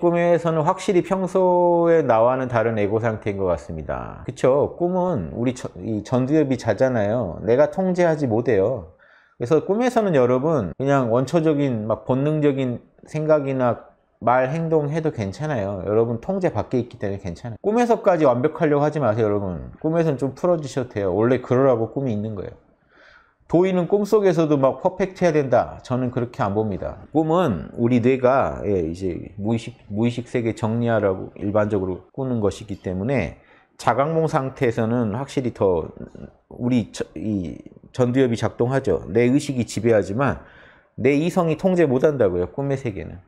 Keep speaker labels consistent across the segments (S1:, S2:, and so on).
S1: 꿈에서는 확실히 평소에 나와는 다른 에고 상태인 것 같습니다. 그쵸? 꿈은 우리 전두엽이 자잖아요. 내가 통제하지 못해요. 그래서 꿈에서는 여러분 그냥 원초적인 막 본능적인 생각이나 말 행동해도 괜찮아요 여러분 통제 밖에 있기 때문에 괜찮아요 꿈에서까지 완벽하려고 하지 마세요 여러분 꿈에서는 좀 풀어주셔도 돼요 원래 그러라고 꿈이 있는 거예요 도인은 꿈속에서도 막 퍼펙트해야 된다. 저는 그렇게 안 봅니다. 꿈은 우리 뇌가 예, 이제 무의식, 무의식 세계 정리하라고 일반적으로 꾸는 것이기 때문에 자각몽 상태에서는 확실히 더 우리 이 전두엽이 작동하죠. 내 의식이 지배하지만 내 이성이 통제 못한다고요. 꿈의 세계는.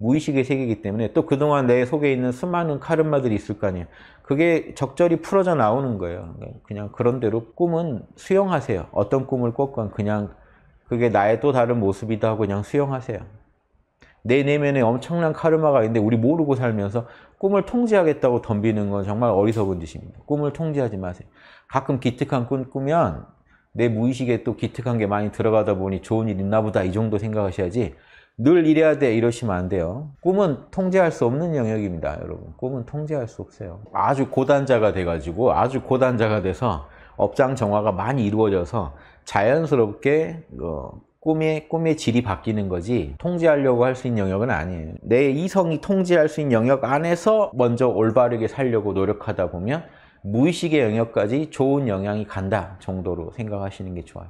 S1: 무의식의 세계이기 때문에 또 그동안 내 속에 있는 수많은 카르마들이 있을 거 아니에요. 그게 적절히 풀어져 나오는 거예요. 그냥 그런대로 꿈은 수용하세요. 어떤 꿈을 꿨건 그냥 그게 나의 또 다른 모습이다 하고 그냥 수용하세요. 내 내면에 엄청난 카르마가 있는데 우리 모르고 살면서 꿈을 통제하겠다고 덤비는 건 정말 어리석은 짓입니다. 꿈을 통제하지 마세요. 가끔 기특한 꿈 꾸면 내 무의식에 또 기특한 게 많이 들어가다 보니 좋은 일 있나 보다 이 정도 생각하셔야지 늘 이래야 돼 이러시면 안 돼요 꿈은 통제할 수 없는 영역입니다 여러분 꿈은 통제할 수 없어요 아주 고단자가 돼 가지고 아주 고단자가 돼서 업장 정화가 많이 이루어져서 자연스럽게 어, 꿈의 꿈의 질이 바뀌는 거지 통제하려고 할 수 있는 영역은 아니에요 내 이성이 통제할 수 있는 영역 안에서 먼저 올바르게 살려고 노력하다 보면 무의식의 영역까지 좋은 영향이 간다 정도로 생각하시는 게 좋아요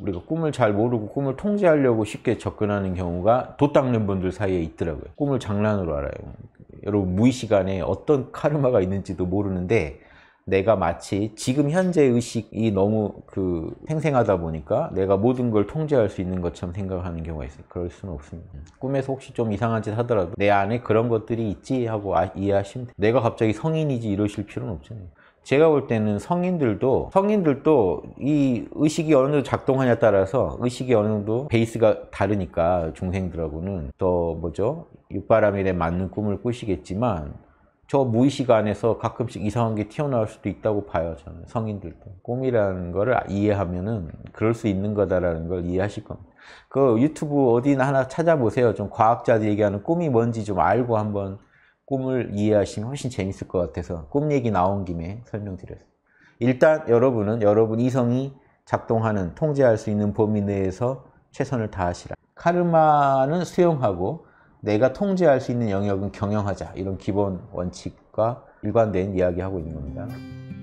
S1: 우리가 꿈을 잘 모르고 꿈을 통제하려고 쉽게 접근하는 경우가 도닦는 분들 사이에 있더라고요. 꿈을 장난으로 알아요. 여러분 무의식안에 어떤 카르마가 있는지도 모르는데 내가 마치 지금 현재 의식이 너무 그 생생하다 보니까 내가 모든 걸 통제할 수 있는 것처럼 생각하는 경우가 있어요. 그럴 수는 없습니다. 꿈에서 혹시 좀 이상한 짓 하더라도 내 안에 그런 것들이 있지 하고 아, 이해하시면 돼요. 내가 갑자기 성인이지 이러실 필요는 없잖아요. 제가 볼 때는 성인들도 성인들도 이 의식이 어느 정도 작동하냐에 따라서 의식이 어느 정도 베이스가 다르니까 중생들하고는 더 뭐죠 육바람일에 맞는 꿈을 꾸시겠지만 저 무의식 안에서 가끔씩 이상한 게 튀어나올 수도 있다고 봐요 저는 성인들도 꿈이라는 거를 이해하면은 그럴 수 있는 거다라는 걸 이해하실 겁니다 그 유튜브 어디나 하나 찾아보세요 좀 과학자들이 얘기하는 꿈이 뭔지 좀 알고 한번 꿈을 이해하시면 훨씬 재밌을 것 같아서 꿈 얘기 나온 김에 설명드렸어요. 일단 여러분은 여러분 이성이 작동하는 통제할 수 있는 범위 내에서 최선을 다하시라. 카르마는 수용하고 내가 통제할 수 있는 영역은 경영하자. 이런 기본 원칙과 일관된 이야기하고 있는 겁니다.